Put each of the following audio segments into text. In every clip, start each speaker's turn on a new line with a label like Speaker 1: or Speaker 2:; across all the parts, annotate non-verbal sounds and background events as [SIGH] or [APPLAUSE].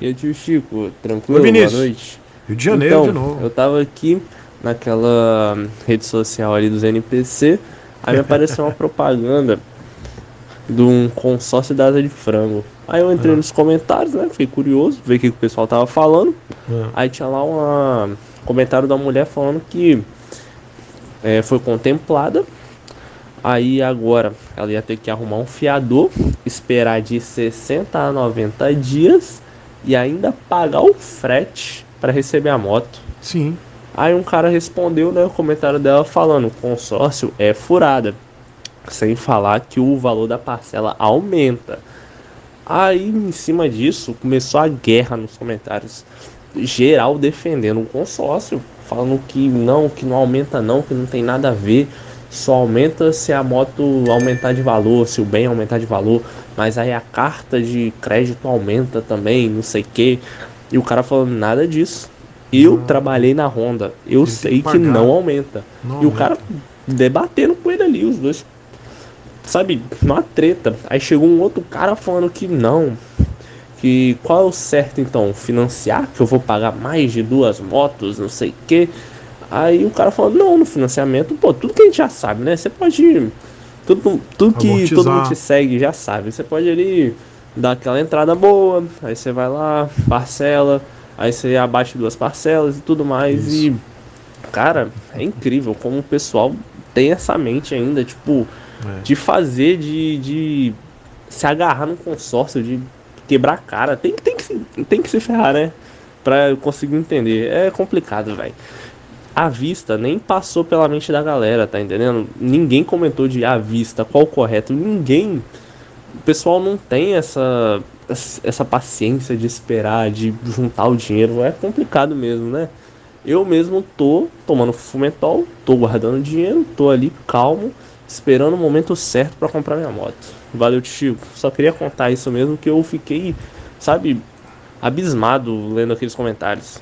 Speaker 1: E aí, tio Chico, tranquilo? Oi, Boa noite.
Speaker 2: Rio de Janeiro então, de novo.
Speaker 1: Eu tava aqui naquela rede social ali dos NPC, aí me apareceu uma [LAUGHS] propaganda de um consórcio da asa de frango. Aí eu entrei ah. nos comentários, né? Fiquei curioso, ver o que o pessoal tava falando. Ah. Aí tinha lá um comentário da mulher falando que é, foi contemplada. Aí agora ela ia ter que arrumar um fiador, esperar de 60 a 90 dias e ainda pagar o frete para receber a moto. Sim. Aí um cara respondeu, né, o comentário dela falando: o consórcio é furada. Sem falar que o valor da parcela aumenta. Aí, em cima disso, começou a guerra nos comentários. Geral defendendo o consórcio, falando que não, que não aumenta não, que não tem nada a ver. Só aumenta se a moto aumentar de valor, se o bem aumentar de valor mas aí a carta de crédito aumenta também, não sei o quê. E o cara falando nada disso. Eu não. trabalhei na Honda, eu Tem sei que, que, não aumenta. Não e aumenta. o cara debatendo com ele ali, os dois. Sabe, uma treta. Aí chegou um outro cara falando que não. Que qual é o certo então? Financiar? Que eu vou pagar mais de duas motos, não sei o quê. Aí o cara falou, não, no financiamento, pô, tudo que a gente já sabe, né? Você pode tudo, tudo que todo mundo te segue já sabe. Você pode ali dar aquela entrada boa, aí você vai lá, parcela, aí você abaixa duas parcelas e tudo mais. Isso. E, cara, é incrível como o pessoal tem essa mente ainda, tipo, é. de fazer, de, de se agarrar no consórcio, de quebrar a cara. Tem, tem, que, tem que se ferrar, né? Pra eu conseguir entender. É complicado, velho à vista nem passou pela mente da galera, tá entendendo? Ninguém comentou de à vista, qual correto, ninguém. O pessoal não tem essa essa paciência de esperar, de juntar o dinheiro, é complicado mesmo, né? Eu mesmo tô tomando fumentol, tô guardando dinheiro, tô ali calmo, esperando o momento certo para comprar minha moto. Valeu, Chico. Só queria contar isso mesmo que eu fiquei, sabe, abismado lendo aqueles comentários.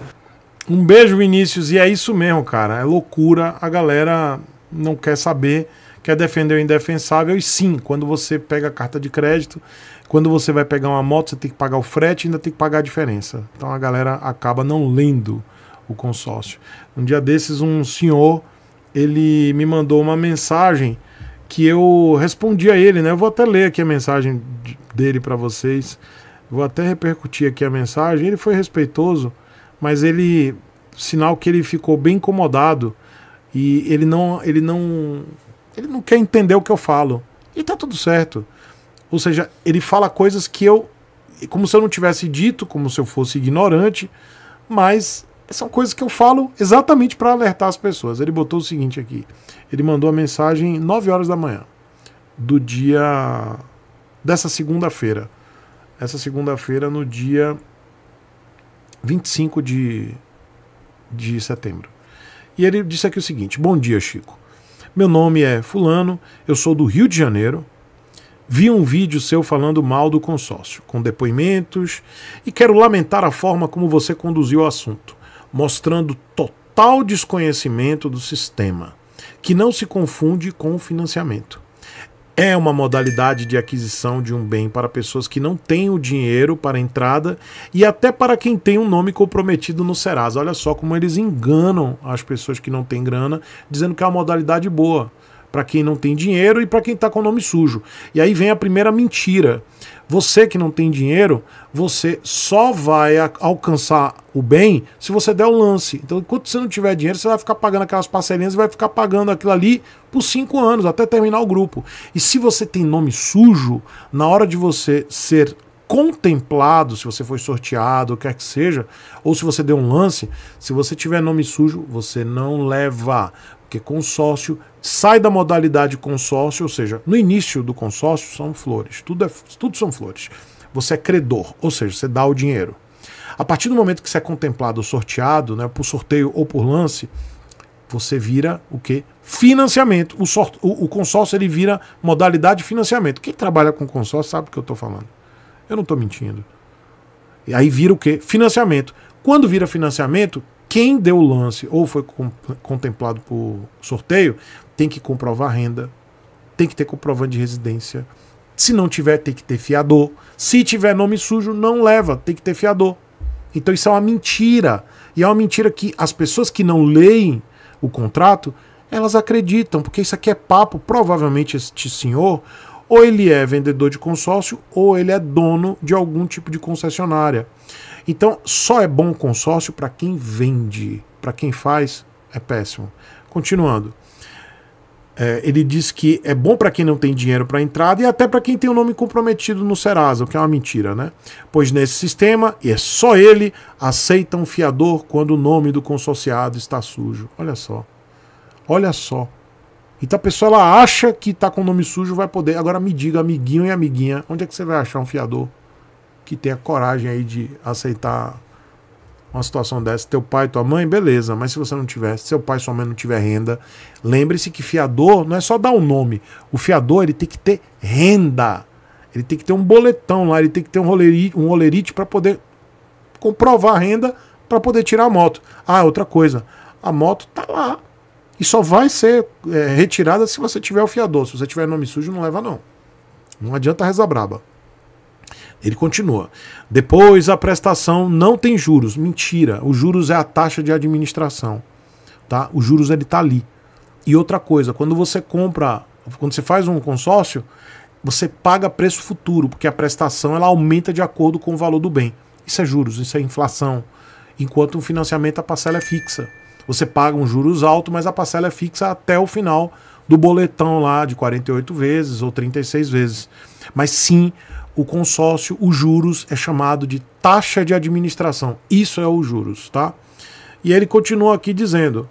Speaker 2: Um beijo, Vinícius. E é isso mesmo, cara. É loucura. A galera não quer saber, quer é defender o indefensável. E sim, quando você pega a carta de crédito, quando você vai pegar uma moto, você tem que pagar o frete e ainda tem que pagar a diferença. Então a galera acaba não lendo o consórcio. Um dia desses, um senhor ele me mandou uma mensagem que eu respondi a ele, né? Eu vou até ler aqui a mensagem dele para vocês. Vou até repercutir aqui a mensagem. Ele foi respeitoso mas ele sinal que ele ficou bem incomodado e ele não ele não ele não quer entender o que eu falo. E tá tudo certo. Ou seja, ele fala coisas que eu como se eu não tivesse dito, como se eu fosse ignorante, mas são coisas que eu falo exatamente para alertar as pessoas. Ele botou o seguinte aqui. Ele mandou a mensagem 9 horas da manhã do dia dessa segunda-feira. Essa segunda-feira no dia 25 de, de setembro. E ele disse aqui o seguinte: Bom dia, Chico. Meu nome é Fulano, eu sou do Rio de Janeiro. Vi um vídeo seu falando mal do consórcio, com depoimentos, e quero lamentar a forma como você conduziu o assunto, mostrando total desconhecimento do sistema, que não se confunde com o financiamento é uma modalidade de aquisição de um bem para pessoas que não têm o dinheiro para entrada e até para quem tem um nome comprometido no Serasa. Olha só como eles enganam as pessoas que não têm grana, dizendo que é uma modalidade boa para quem não tem dinheiro e para quem está com o nome sujo. E aí vem a primeira mentira. Você que não tem dinheiro, você só vai alcançar o bem se você der o lance. Então, enquanto você não tiver dinheiro, você vai ficar pagando aquelas parcelinhas e vai ficar pagando aquilo ali por cinco anos, até terminar o grupo. E se você tem nome sujo, na hora de você ser contemplado, se você foi sorteado, quer que seja, ou se você deu um lance, se você tiver nome sujo, você não leva que consórcio, sai da modalidade consórcio, ou seja, no início do consórcio são flores, tudo, é, tudo são flores. Você é credor, ou seja, você dá o dinheiro. A partir do momento que você é contemplado ou sorteado, né, por sorteio ou por lance, você vira o que? Financiamento. O, sort, o, o, consórcio ele vira modalidade de financiamento. Quem trabalha com consórcio sabe o que eu estou falando. Eu não estou mentindo. E aí vira o que? Financiamento. Quando vira financiamento, quem deu o lance ou foi contemplado por sorteio tem que comprovar renda, tem que ter comprovante de residência. Se não tiver, tem que ter fiador. Se tiver nome sujo, não leva, tem que ter fiador. Então isso é uma mentira. E é uma mentira que as pessoas que não leem o contrato, elas acreditam, porque isso aqui é papo. Provavelmente este senhor, ou ele é vendedor de consórcio, ou ele é dono de algum tipo de concessionária. Então, só é bom consórcio para quem vende, para quem faz, é péssimo. Continuando. É, ele diz que é bom para quem não tem dinheiro para entrada e até para quem tem o um nome comprometido no Serasa, o que é uma mentira, né? Pois nesse sistema, e é só ele, aceita um fiador quando o nome do consorciado está sujo. Olha só. Olha só. Então a pessoa ela acha que está com o nome sujo, vai poder. Agora me diga, amiguinho e amiguinha, onde é que você vai achar um fiador? que tenha coragem aí de aceitar uma situação dessa. Teu pai, tua mãe, beleza, mas se você não tiver, se seu pai, sua mãe não tiver renda, lembre-se que fiador não é só dar o um nome. O fiador, ele tem que ter renda. Ele tem que ter um boletão lá, ele tem que ter um rolerite, um rolerite para poder comprovar a renda para poder tirar a moto. Ah, outra coisa, a moto tá lá e só vai ser é, retirada se você tiver o fiador. Se você tiver nome sujo, não leva não. Não adianta rezar braba. Ele continua. Depois a prestação não tem juros. Mentira. O juros é a taxa de administração. Tá? O juros ele tá ali. E outra coisa, quando você compra, quando você faz um consórcio, você paga preço futuro, porque a prestação ela aumenta de acordo com o valor do bem. Isso é juros, isso é inflação. Enquanto o financiamento a parcela é fixa. Você paga um juros alto, mas a parcela é fixa até o final do boletão lá de 48 vezes ou 36 vezes. Mas sim, o consórcio, os juros é chamado de taxa de administração. Isso é os juros, tá? E ele continua aqui dizendo,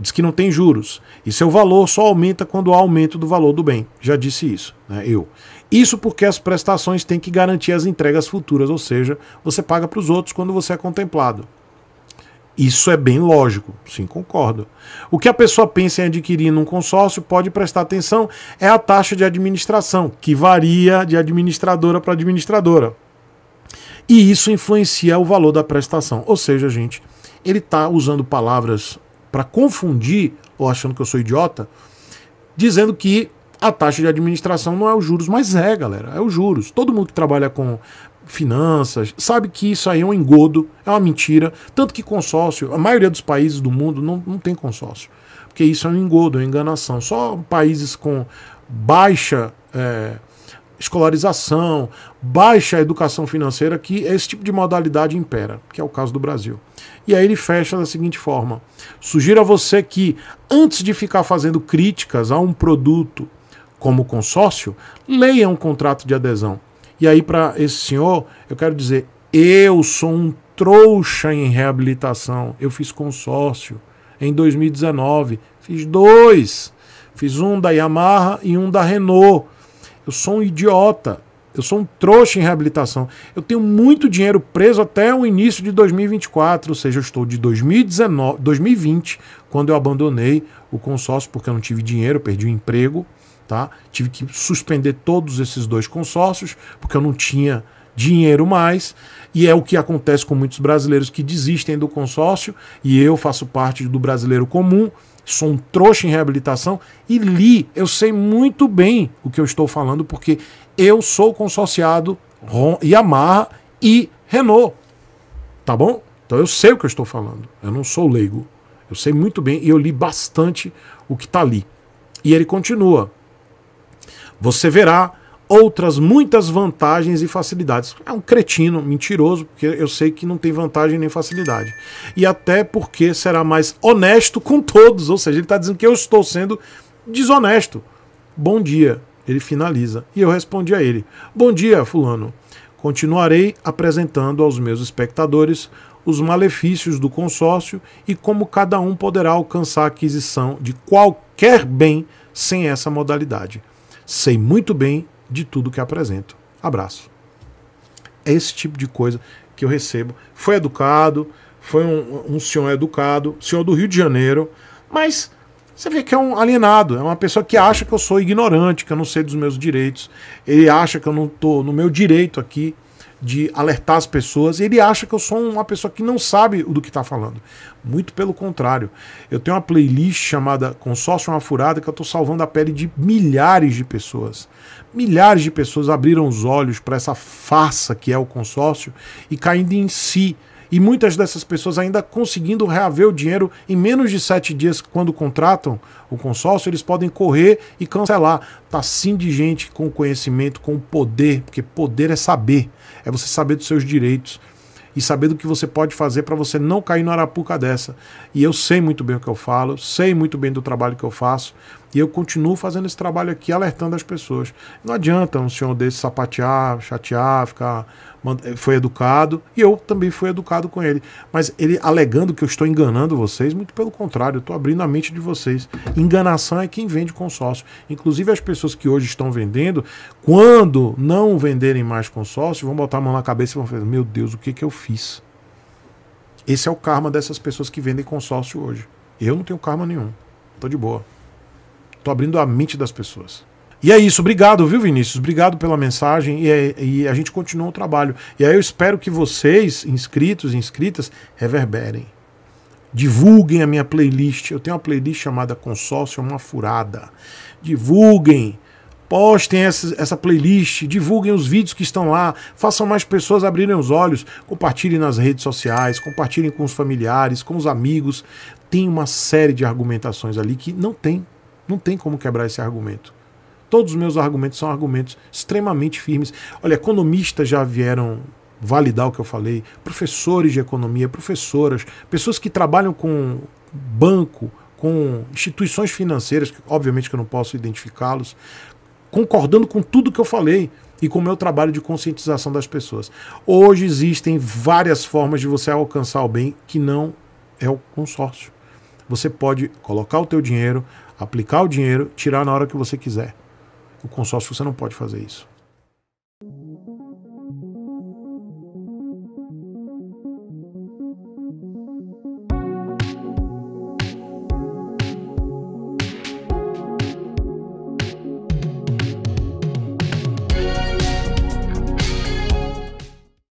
Speaker 2: diz que não tem juros. E seu valor só aumenta quando há aumento do valor do bem. Já disse isso, né? Eu. Isso porque as prestações têm que garantir as entregas futuras, ou seja, você paga para os outros quando você é contemplado. Isso é bem lógico, sim, concordo. O que a pessoa pensa em adquirir num consórcio pode prestar atenção é a taxa de administração, que varia de administradora para administradora. E isso influencia o valor da prestação. Ou seja, gente, ele está usando palavras para confundir, ou achando que eu sou idiota, dizendo que a taxa de administração não é os juros, mas é, galera, é os juros. Todo mundo que trabalha com finanças, sabe que isso aí é um engodo, é uma mentira. Tanto que consórcio, a maioria dos países do mundo não, não tem consórcio. Porque isso é um engodo, é uma enganação. Só países com baixa é, escolarização, baixa educação financeira que esse tipo de modalidade impera, que é o caso do Brasil. E aí ele fecha da seguinte forma: sugiro a você que, antes de ficar fazendo críticas a um produto como consórcio, leia um contrato de adesão e aí, para esse senhor, eu quero dizer: eu sou um trouxa em reabilitação. Eu fiz consórcio em 2019, fiz dois. Fiz um da Yamaha e um da Renault. Eu sou um idiota. Eu sou um trouxa em reabilitação. Eu tenho muito dinheiro preso até o início de 2024, ou seja, eu estou de 2019, 2020, quando eu abandonei o consórcio porque eu não tive dinheiro, perdi o emprego. Tá? Tive que suspender todos esses dois consórcios, porque eu não tinha dinheiro mais, e é o que acontece com muitos brasileiros que desistem do consórcio, e eu faço parte do brasileiro comum, sou um trouxa em reabilitação, e li, eu sei muito bem o que eu estou falando, porque eu sou consorciado Yamaha e Renault, tá bom? Então eu sei o que eu estou falando, eu não sou leigo, eu sei muito bem, e eu li bastante o que está ali. E ele continua, você verá outras muitas vantagens e facilidades. É um cretino, mentiroso, porque eu sei que não tem vantagem nem facilidade. E até porque será mais honesto com todos, ou seja, ele está dizendo que eu estou sendo desonesto. Bom dia, ele finaliza. E eu respondi a ele: Bom dia, Fulano. Continuarei apresentando aos meus espectadores os malefícios do consórcio e como cada um poderá alcançar a aquisição de qualquer bem sem essa modalidade sei muito bem de tudo que apresento. Abraço. É esse tipo de coisa que eu recebo. Foi educado, foi um, um senhor educado, senhor do Rio de Janeiro, mas você vê que é um alienado, é uma pessoa que acha que eu sou ignorante, que eu não sei dos meus direitos, ele acha que eu não estou no meu direito aqui de alertar as pessoas. Ele acha que eu sou uma pessoa que não sabe do que está falando. Muito pelo contrário. Eu tenho uma playlist chamada Consórcio Uma Furada que eu estou salvando a pele de milhares de pessoas. Milhares de pessoas abriram os olhos para essa farsa que é o consórcio e caindo em si e muitas dessas pessoas ainda conseguindo reaver o dinheiro em menos de sete dias quando contratam o consórcio, eles podem correr e cancelar. Tá sim de gente com conhecimento, com poder, porque poder é saber, é você saber dos seus direitos e saber do que você pode fazer para você não cair no arapuca dessa. E eu sei muito bem o que eu falo, sei muito bem do trabalho que eu faço, e eu continuo fazendo esse trabalho aqui, alertando as pessoas. Não adianta um senhor desse sapatear, chatear, ficar. Eh, foi educado, e eu também fui educado com ele. Mas ele alegando que eu estou enganando vocês, muito pelo contrário, eu estou abrindo a mente de vocês. Enganação é quem vende consórcio. Inclusive, as pessoas que hoje estão vendendo, quando não venderem mais consórcio, vão botar a mão na cabeça e vão falar: Meu Deus, o que, que eu fiz? Esse é o karma dessas pessoas que vendem consórcio hoje. Eu não tenho karma nenhum. Estou de boa. Tô abrindo a mente das pessoas. E é isso, obrigado, viu, Vinícius? Obrigado pela mensagem e, é, e, a gente continua o trabalho. E aí eu espero que vocês, inscritos e inscritas, reverberem. Divulguem a minha playlist. Eu tenho uma playlist chamada Consórcio é Uma Furada. Divulguem. Postem essa, essa playlist, divulguem os vídeos que estão lá, façam mais pessoas abrirem os olhos, compartilhem nas redes sociais, compartilhem com os familiares, com os amigos. Tem uma série de argumentações ali que não tem não tem como quebrar esse argumento. Todos os meus argumentos são argumentos extremamente firmes. Olha, economistas já vieram validar o que eu falei, professores de economia, professoras, pessoas que trabalham com banco, com instituições financeiras, que obviamente que eu não posso identificá-los, concordando com tudo que eu falei e com o meu trabalho de conscientização das pessoas. Hoje existem várias formas de você alcançar o bem que não é o consórcio. Você pode colocar o teu dinheiro, aplicar o dinheiro, tirar na hora que você quiser. O consórcio você não pode fazer isso.